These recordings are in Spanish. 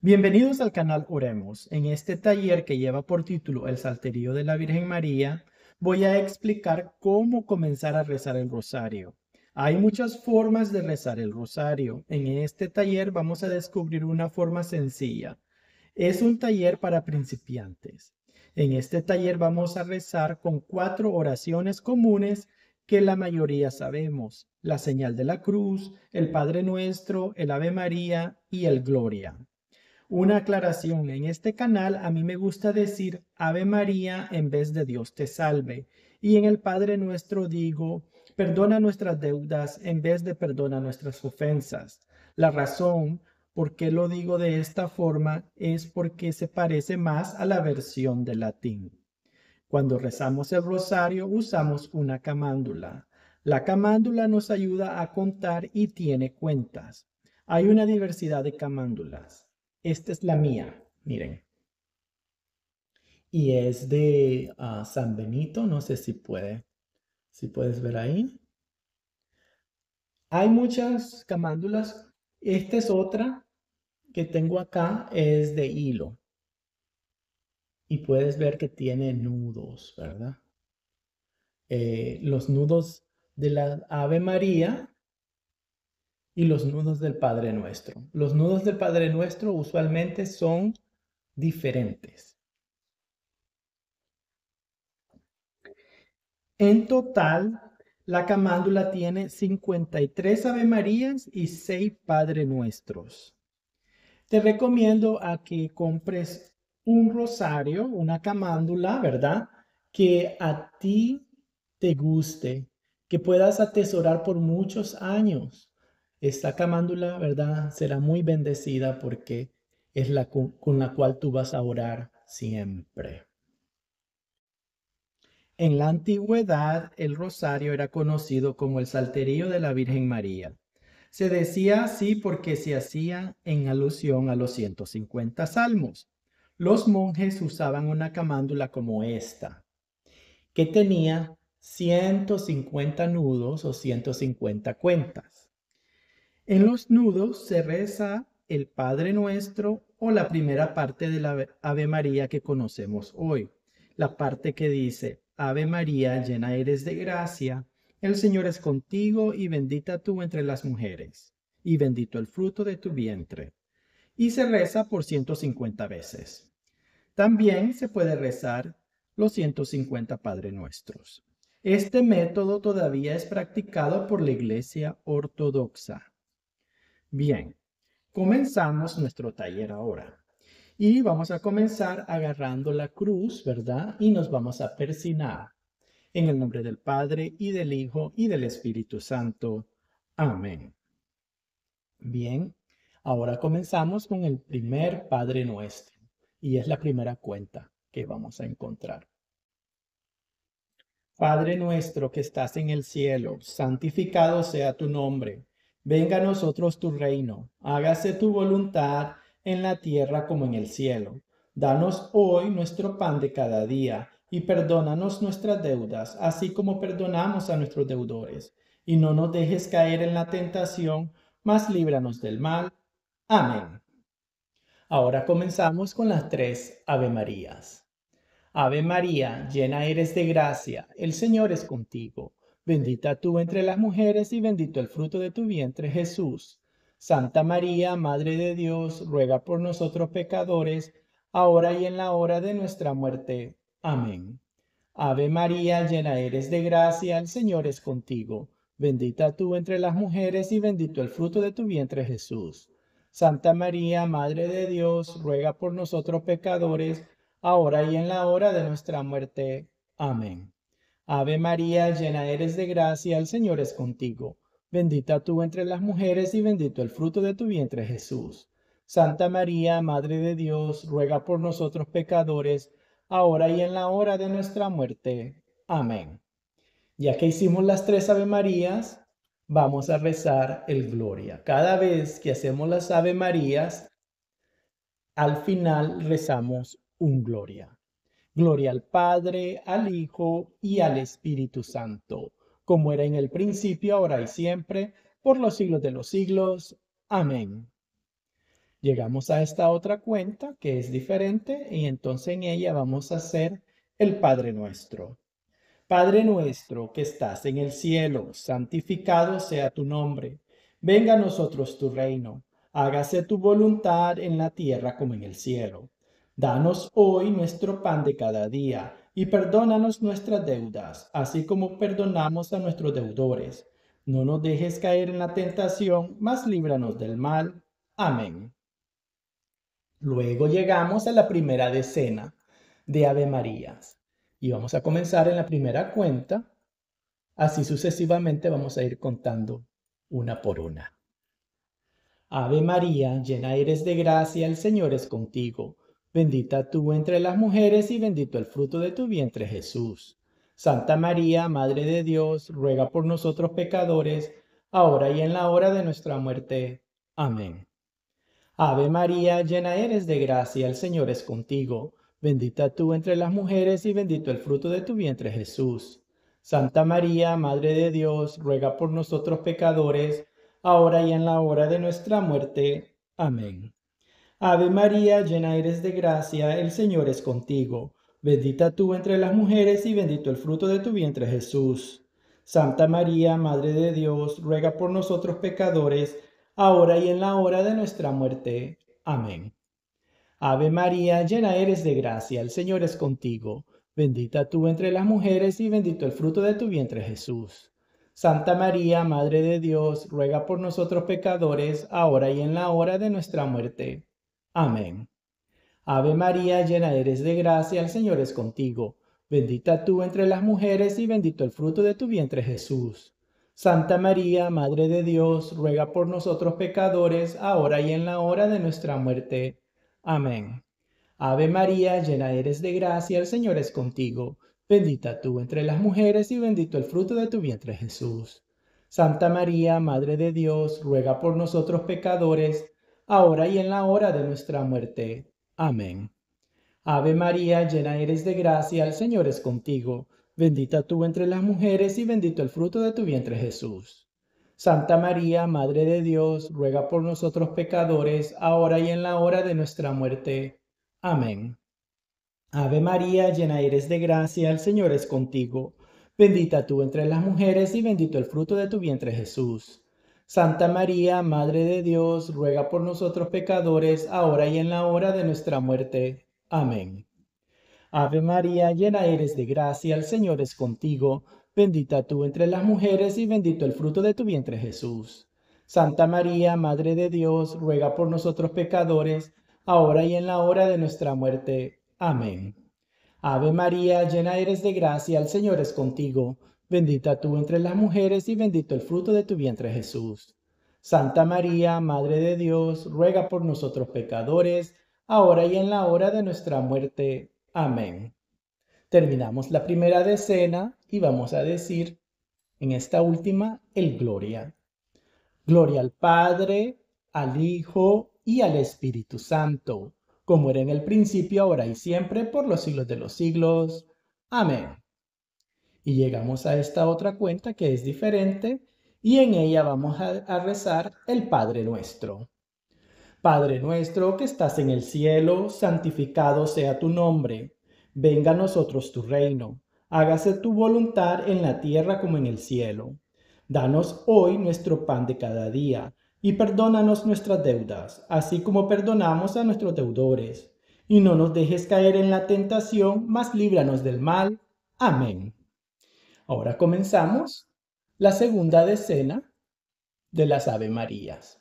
Bienvenidos al canal Oremos. En este taller que lleva por título El Salterío de la Virgen María, voy a explicar cómo comenzar a rezar el rosario. Hay muchas formas de rezar el rosario. En este taller vamos a descubrir una forma sencilla. Es un taller para principiantes. En este taller vamos a rezar con cuatro oraciones comunes que la mayoría sabemos. La señal de la cruz, el Padre Nuestro, el Ave María y el Gloria. Una aclaración, en este canal a mí me gusta decir Ave María en vez de Dios te salve. Y en el Padre nuestro digo, perdona nuestras deudas en vez de perdona nuestras ofensas. La razón por qué lo digo de esta forma es porque se parece más a la versión de latín. Cuando rezamos el rosario usamos una camándula. La camándula nos ayuda a contar y tiene cuentas. Hay una diversidad de camándulas. Esta es la mía, miren. Y es de ah, San Benito, no sé si puede, si puedes ver ahí. Hay muchas camándulas. Esta es otra que tengo acá, es de hilo. Y puedes ver que tiene nudos, ¿verdad? Eh, los nudos de la Ave María y los nudos del Padre Nuestro. Los nudos del Padre Nuestro usualmente son diferentes. En total, la camándula tiene 53 Ave Marías y 6 Padre Nuestros. Te recomiendo a que compres un rosario, una camándula, ¿verdad? Que a ti te guste, que puedas atesorar por muchos años esta camándula, ¿verdad? Será muy bendecida porque es la con, la cual tú vas a orar siempre. En la antigüedad, el rosario era conocido como el salterio de la Virgen María. Se decía así porque se hacía en alusión a los 150 salmos. Los monjes usaban una camándula como esta, que tenía 150 nudos o 150 cuentas. En los nudos se reza el Padre Nuestro o la primera parte de la Ave María que conocemos hoy, la parte que dice, Ave María, llena eres de gracia, el Señor es contigo y bendita tú entre las mujeres, y bendito el fruto de tu vientre. Y se reza por 150 veces. También se puede rezar los 150 Padre Nuestros. Este método todavía es practicado por la Iglesia Ortodoxa. Bien, comenzamos nuestro taller ahora. Y vamos a comenzar agarrando la cruz, ¿verdad? Y nos vamos a persinar. En el nombre del Padre, y del Hijo, y del Espíritu Santo. Amén. Bien, ahora comenzamos con el primer Padre Nuestro. Y es la primera cuenta que vamos a encontrar. Padre nuestro que estás en el cielo, santificado sea tu nombre Venga a nosotros tu reino, hágase tu voluntad en la tierra como en el cielo. Danos hoy nuestro pan de cada día y perdónanos nuestras deudas, así como perdonamos a nuestros deudores. Y no nos dejes caer en la tentación, mas líbranos del mal. Amén. Ahora comenzamos con las tres Ave Marías. Ave María, llena eres de gracia, el Señor es contigo. Bendita tú entre las mujeres y bendito el fruto de tu vientre, Jesús. Santa María, Madre de Dios, ruega por nosotros pecadores, ahora y en la hora de nuestra muerte. Amén. Ave María, llena eres de gracia, el Señor es contigo. Bendita tú entre las mujeres y bendito el fruto de tu vientre, Jesús. Santa María, Madre de Dios, ruega por nosotros pecadores, ahora y en la hora de nuestra muerte. Amén. Ave María, llena eres de gracia, el Señor es contigo. Bendita tú entre las mujeres y bendito el fruto de tu vientre Jesús. Santa María, Madre de Dios, ruega por nosotros pecadores, ahora y en la hora de nuestra muerte. Amén. Ya que hicimos las tres Ave Marías, vamos a rezar el Gloria. Cada vez que hacemos las Ave Marías, al final rezamos un Gloria. Gloria al Padre, al Hijo y al Espíritu Santo, como era en el principio, ahora y siempre, por los siglos de los siglos. Amén. Llegamos a esta otra cuenta que es diferente y entonces en ella vamos a hacer el Padre nuestro. Padre nuestro que estás en el cielo, santificado sea tu nombre. Venga a nosotros tu reino. Hágase tu voluntad en la tierra como en el cielo. Danos hoy nuestro pan de cada día y perdónanos nuestras deudas, así como perdonamos a nuestros deudores. No nos dejes caer en la tentación, mas líbranos del mal. Amén. Luego llegamos a la primera decena de Ave Marías y vamos a comenzar en la primera cuenta. Así sucesivamente vamos a ir contando una por una. Ave María, llena eres de gracia, el Señor es contigo. Bendita tú entre las mujeres y bendito el fruto de tu vientre Jesús. Santa María, Madre de Dios, ruega por nosotros pecadores, ahora y en la hora de nuestra muerte. Amén. Ave María, llena eres de gracia, el Señor es contigo. Bendita tú entre las mujeres y bendito el fruto de tu vientre Jesús. Santa María, Madre de Dios, ruega por nosotros pecadores, ahora y en la hora de nuestra muerte. Amén. Ave María, llena eres de gracia, el Señor es contigo. Bendita tú entre las mujeres y bendito el fruto de tu vientre Jesús. Santa María, Madre de Dios, ruega por nosotros pecadores, ahora y en la hora de nuestra muerte. Amén. Ave María, llena eres de gracia, el Señor es contigo. Bendita tú entre las mujeres y bendito el fruto de tu vientre Jesús. Santa María, Madre de Dios, ruega por nosotros pecadores, ahora y en la hora de nuestra muerte. Amén. Ave María, llena eres de gracia, el Señor es contigo. Bendita tú entre las mujeres y bendito el fruto de tu vientre Jesús. Santa María, Madre de Dios, ruega por nosotros pecadores, ahora y en la hora de nuestra muerte. Amén. Ave María, llena eres de gracia, el Señor es contigo. Bendita tú entre las mujeres y bendito el fruto de tu vientre Jesús. Santa María, Madre de Dios, ruega por nosotros pecadores, ahora y en la hora de nuestra muerte. Amén. Ave María, llena eres de gracia, el Señor es contigo. Bendita tú entre las mujeres y bendito el fruto de tu vientre Jesús. Santa María, Madre de Dios, ruega por nosotros pecadores, ahora y en la hora de nuestra muerte. Amén. Ave María, llena eres de gracia, el Señor es contigo. Bendita tú entre las mujeres y bendito el fruto de tu vientre Jesús. Santa María, Madre de Dios, ruega por nosotros pecadores, ahora y en la hora de nuestra muerte. Amén. Ave María, llena eres de gracia, el Señor es contigo, bendita tú entre las mujeres y bendito el fruto de tu vientre Jesús. Santa María, Madre de Dios, ruega por nosotros pecadores, ahora y en la hora de nuestra muerte. Amén. Ave María, llena eres de gracia, el Señor es contigo Bendita tú entre las mujeres y bendito el fruto de tu vientre Jesús. Santa María, Madre de Dios, ruega por nosotros pecadores, ahora y en la hora de nuestra muerte. Amén. Terminamos la primera decena y vamos a decir en esta última el gloria. Gloria al Padre, al Hijo y al Espíritu Santo, como era en el principio, ahora y siempre, por los siglos de los siglos. Amén. Y llegamos a esta otra cuenta que es diferente y en ella vamos a, rezar el Padre nuestro. Padre nuestro que estás en el cielo, santificado sea tu nombre. Venga a nosotros tu reino. Hágase tu voluntad en la tierra como en el cielo. Danos hoy nuestro pan de cada día y perdónanos nuestras deudas, así como perdonamos a nuestros deudores. Y no nos dejes caer en la tentación, mas líbranos del mal. Amén. Ahora comenzamos la segunda decena de las Ave Marías.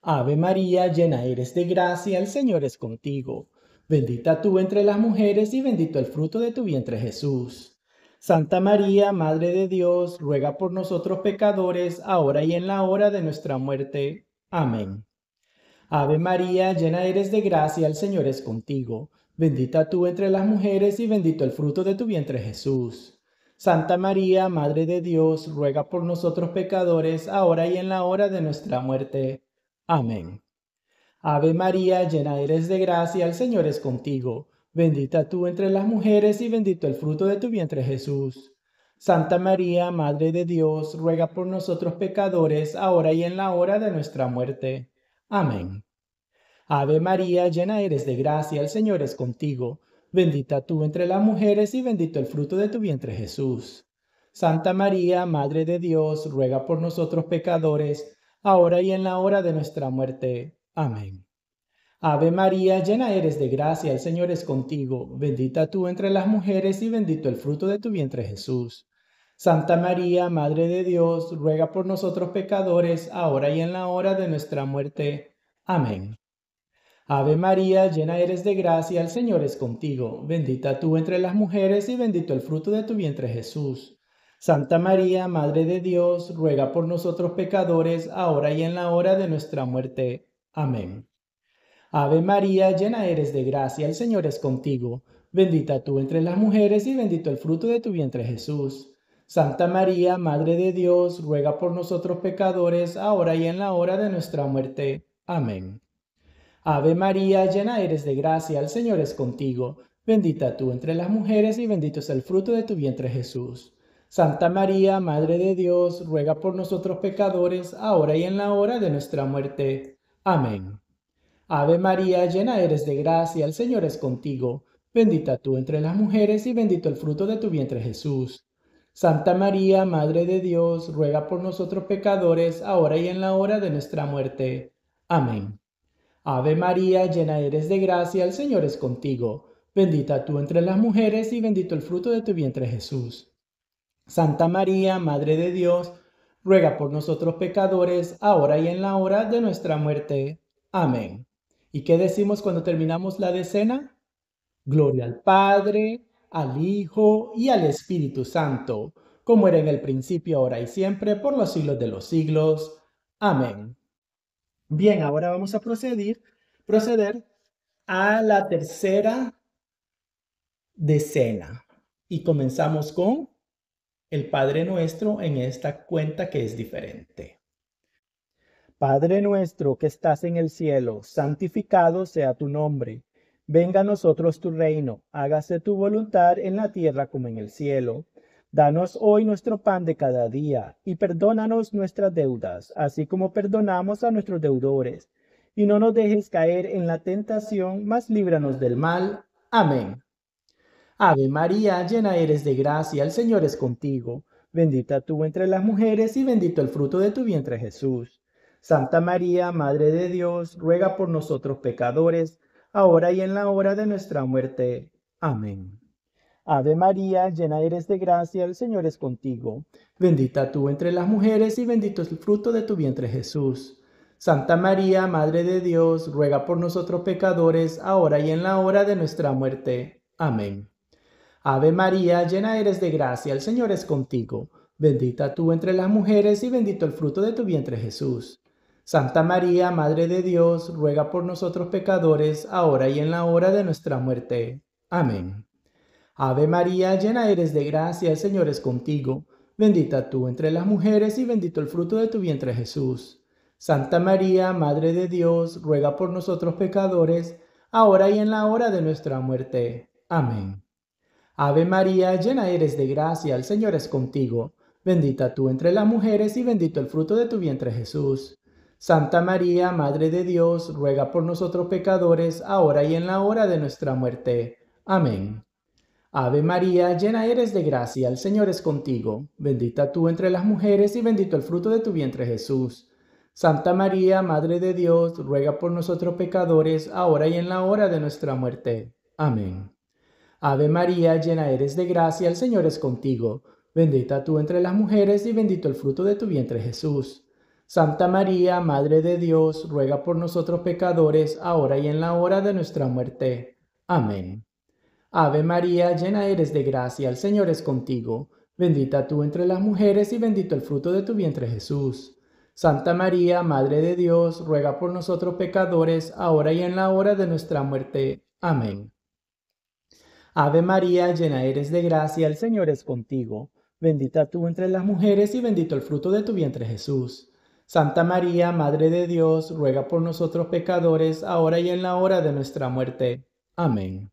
Ave María, llena eres de gracia, el Señor es contigo. Bendita tú entre las mujeres y bendito el fruto de tu vientre Jesús. Santa María, Madre de Dios, ruega por nosotros pecadores, ahora y en la hora de nuestra muerte. Amén. Ave María, llena eres de gracia, el Señor es contigo. Bendita tú entre las mujeres y bendito el fruto de tu vientre Jesús. Santa María, Madre de Dios, ruega por nosotros pecadores, ahora y en la hora de nuestra muerte. Amén. Ave María, llena eres de gracia, el Señor es contigo. Bendita tú entre las mujeres y bendito el fruto de tu vientre Jesús. Santa María, Madre de Dios, ruega por nosotros pecadores, ahora y en la hora de nuestra muerte. Amén. Ave María, llena eres de gracia, el Señor es contigo. Bendita tú entre las mujeres y bendito el fruto de tu vientre Jesús. Santa María, Madre de Dios, ruega por nosotros pecadores, ahora y en la hora de nuestra muerte. Amén. Ave María, llena eres de gracia, el Señor es contigo, bendita tú entre las mujeres y bendito el fruto de tu vientre Jesús. Santa María, Madre de Dios, ruega por nosotros pecadores, ahora y en la hora de nuestra muerte. Amén. Ave María, llena eres de gracia, el Señor es contigo. Bendita tú entre las mujeres y bendito el fruto de tu vientre Jesús. Santa María, Madre de Dios, ruega por nosotros pecadores, ahora y en la hora de nuestra muerte. Amén. Ave María, llena eres de gracia, el Señor es contigo. Bendita tú entre las mujeres y bendito el fruto de tu vientre Jesús. Santa María, Madre de Dios, ruega por nosotros pecadores, ahora y en la hora de nuestra muerte. Amén. Ave María, llena eres de gracia, el Señor es contigo. Bendita tú entre las mujeres y bendito es el fruto de tu vientre Jesús. Santa María, Madre de Dios, ruega por nosotros pecadores, ahora y en la hora de nuestra muerte. Amén. Ave María, llena eres de gracia, el Señor es contigo. Bendita tú entre las mujeres y bendito el fruto de tu vientre Jesús. Santa María, Madre de Dios, ruega por nosotros pecadores, ahora y en la hora de nuestra muerte. Amén. Ave María, llena eres de gracia, el Señor es contigo. Bendita tú entre las mujeres y bendito el fruto de tu vientre Jesús. Santa María, Madre de Dios, ruega por nosotros pecadores, ahora y en la hora de nuestra muerte. Amén. ¿Y qué decimos cuando terminamos la decena? Gloria al Padre, al Hijo y al Espíritu Santo, como era en el principio, ahora y siempre, por los siglos de los siglos. Amén. Bien, ahora vamos a proceder, proceder a la tercera decena. Y comenzamos con el Padre Nuestro en esta cuenta que es diferente. Padre nuestro que estás en el cielo, santificado sea tu nombre. Venga a nosotros tu reino, hágase tu voluntad en la tierra como en el cielo. Danos hoy nuestro pan de cada día, y perdónanos nuestras deudas, así como perdonamos a nuestros deudores. Y no nos dejes caer en la tentación, mas líbranos del mal. Amén. Ave María, llena eres de gracia, el Señor es contigo. Bendita tú entre las mujeres y bendito el fruto de tu vientre Jesús. Santa María, Madre de Dios, ruega por nosotros pecadores, ahora y en la hora de nuestra muerte. Amén. Ave María, llena eres de gracia, el Señor es contigo. Bendita tú entre las mujeres y bendito es el fruto de tu vientre Jesús. Santa María, Madre de Dios, ruega por nosotros pecadores, ahora y en la hora de nuestra muerte. Amén. Ave María, llena eres de gracia, el Señor es contigo. Bendita tú entre las mujeres y bendito el fruto de tu vientre Jesús. Santa María, Madre de Dios, ruega por nosotros pecadores, ahora y en la hora de nuestra muerte. Amén. Ave María, llena eres de gracia, el Señor es contigo. Bendita tú entre las mujeres y bendito el fruto de tu vientre Jesús. Santa María, Madre de Dios, ruega por nosotros pecadores, ahora y en la hora de nuestra muerte. Amén. Ave María, llena eres de gracia, el Señor es contigo. Bendita tú entre las mujeres y bendito el fruto de tu vientre Jesús. Santa María, Madre de Dios, ruega por nosotros pecadores, ahora y en la hora de nuestra muerte. Amén. Ave María, llena eres de gracia, el Señor es contigo. Bendita tú entre las mujeres y bendito el fruto de tu vientre Jesús. Santa María, Madre de Dios, ruega por nosotros pecadores, ahora y en la hora de nuestra muerte. Amén. Ave María, llena eres de gracia, el Señor es contigo. Bendita tú entre las mujeres y bendito el fruto de tu vientre Jesús. Santa María, Madre de Dios, ruega por nosotros pecadores, ahora y en la hora de nuestra muerte. Amén. Ave María, llena eres de gracia, el Señor es contigo. Bendita tú entre las mujeres y bendito el fruto de tu vientre Jesús. Santa María, Madre de Dios, ruega por nosotros pecadores, ahora y en la hora de nuestra muerte. Amén. Ave María, llena eres de gracia, el Señor es contigo. Bendita tú entre las mujeres y bendito el fruto de tu vientre Jesús. Santa María, Madre de Dios, ruega por nosotros pecadores, ahora y en la hora de nuestra muerte. Amén.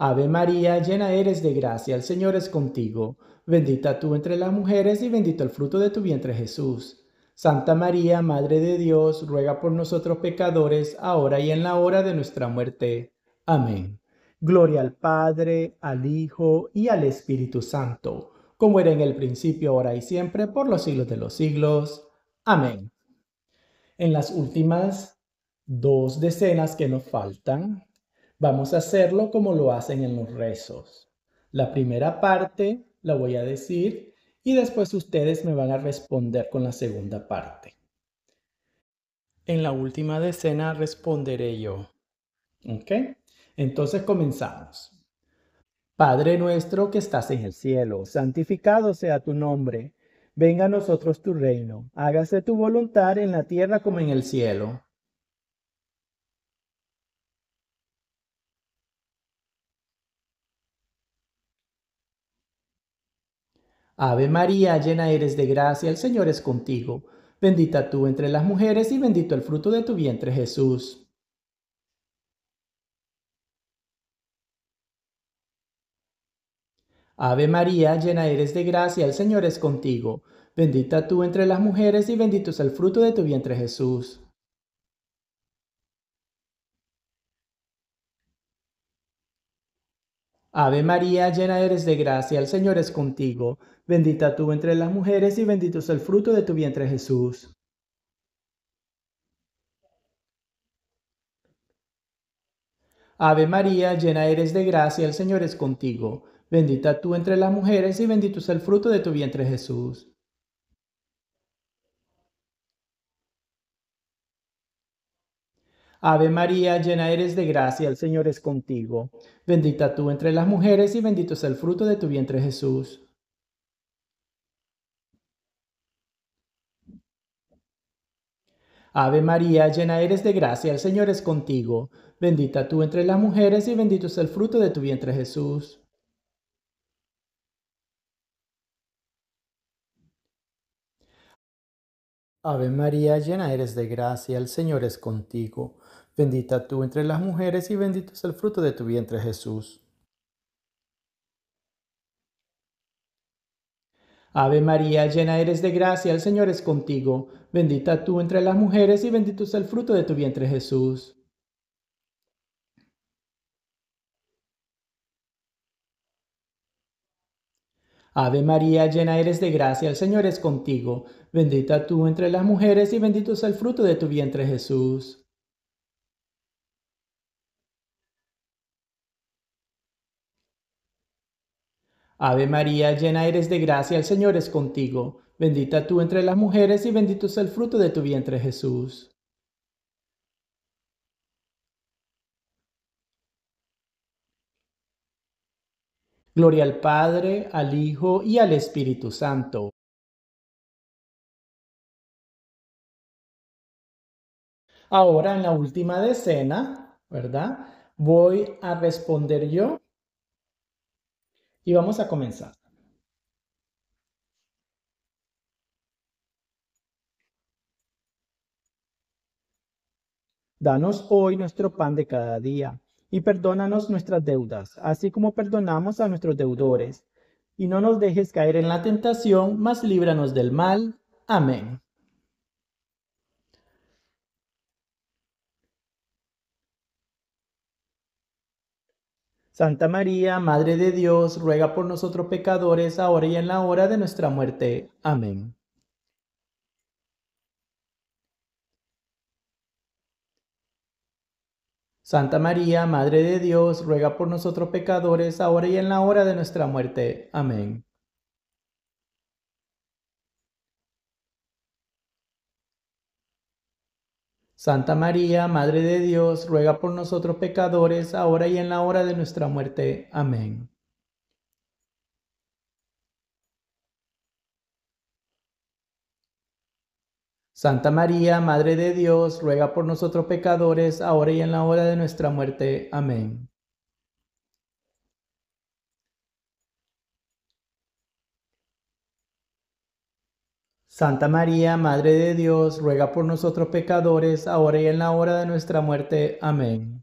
Ave María, llena eres de gracia, el Señor es contigo. Bendita tú entre las mujeres y bendito el fruto de tu vientre Jesús. Santa María, Madre de Dios, ruega por nosotros pecadores, ahora y en la hora de nuestra muerte. Amén. Gloria al Padre, al Hijo y al Espíritu Santo, como era en el principio, ahora y siempre, por los siglos de los siglos. Amén. En las últimas dos decenas que nos faltan, Vamos a hacerlo como lo hacen en los rezos. La primera parte la voy a decir y después ustedes me van a responder con la segunda parte. En la última decena responderé yo. ¿Ok? Entonces comenzamos. Padre nuestro que estás en el cielo, santificado sea tu nombre. Venga a nosotros tu reino. Hágase tu voluntad en la tierra como en el cielo. Ave María, llena eres de gracia, el Señor es contigo. Bendita tú entre las mujeres y bendito el fruto de tu vientre Jesús. Ave María, llena eres de gracia, el Señor es contigo. Bendita tú entre las mujeres y bendito es el fruto de tu vientre Jesús. Ave María, llena eres de gracia, el Señor es contigo. Bendita tú entre las mujeres y bendito es el fruto de tu vientre Jesús. Ave María, llena eres de gracia, el Señor es contigo. Bendita tú entre las mujeres y bendito es el fruto de tu vientre Jesús. Ave María, llena eres de gracia, el Señor es contigo. Bendita tú entre las mujeres y bendito es el fruto de tu vientre Jesús. Ave María, llena eres de gracia, el Señor es contigo. Bendita tú entre las mujeres y bendito es el fruto de tu vientre Jesús. Ave María, llena eres de gracia, el Señor es contigo. Bendita tú entre las mujeres y bendito es el fruto de tu vientre Jesús. Ave María, llena eres de gracia, el Señor es contigo bendita tú entre las mujeres y bendito es el fruto de tu vientre Jesús. Ave María, llena eres de gracia, el Señor es contigo, bendita tú entre las mujeres y bendito es el fruto de tu vientre Jesús. Ave María, llena eres de gracia, el Señor es contigo Bendita tú entre las mujeres y bendito es el fruto de tu vientre Jesús. Gloria al Padre, al Hijo y al Espíritu Santo. Ahora en la última decena, ¿verdad? Voy a responder yo y vamos a comenzar. Danos hoy nuestro pan de cada día, y perdónanos nuestras deudas, así como perdonamos a nuestros deudores. Y no nos dejes caer en la tentación, mas líbranos del mal. Amén. Santa María, Madre de Dios, ruega por nosotros pecadores, ahora y en la hora de nuestra muerte. Amén. Santa María, Madre de Dios, ruega por nosotros pecadores, ahora y en la hora de nuestra muerte. Amén. Santa María, Madre de Dios, ruega por nosotros pecadores, ahora y en la hora de nuestra muerte. Amén. Santa María, Madre de Dios, ruega por nosotros pecadores, ahora y en la hora de nuestra muerte. Amén. Santa María, Madre de Dios, ruega por nosotros pecadores, ahora y en la hora de nuestra muerte. Amén.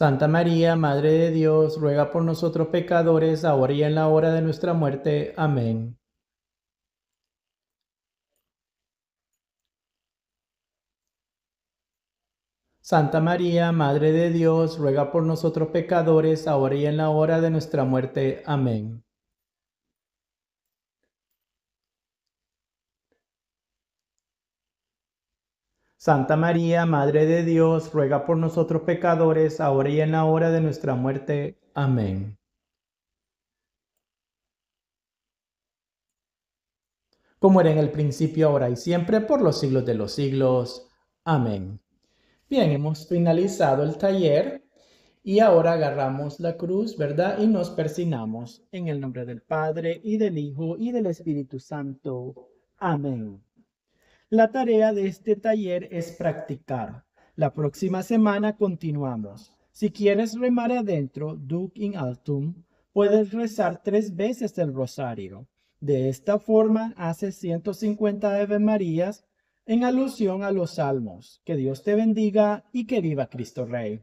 Santa María, Madre de Dios, ruega por nosotros pecadores, ahora y en la hora de nuestra muerte. Amén. Santa María, Madre de Dios, ruega por nosotros pecadores, ahora y en la hora de nuestra muerte. Amén. Santa María, Madre de Dios, ruega por nosotros pecadores, ahora y en la hora de nuestra muerte. Amén. Como era en el principio, ahora y siempre, por los siglos de los siglos. Amén. Bien, hemos finalizado el taller y ahora agarramos la cruz, ¿verdad? Y nos persinamos en el nombre del Padre y del Hijo y del Espíritu Santo. Amén. La tarea de este taller es practicar. La próxima semana continuamos. Si quieres remar adentro, duc in altum, puedes rezar tres veces el rosario. De esta forma hace 150 Ave Marías en alusión a los salmos. Que Dios te bendiga y que viva Cristo Rey.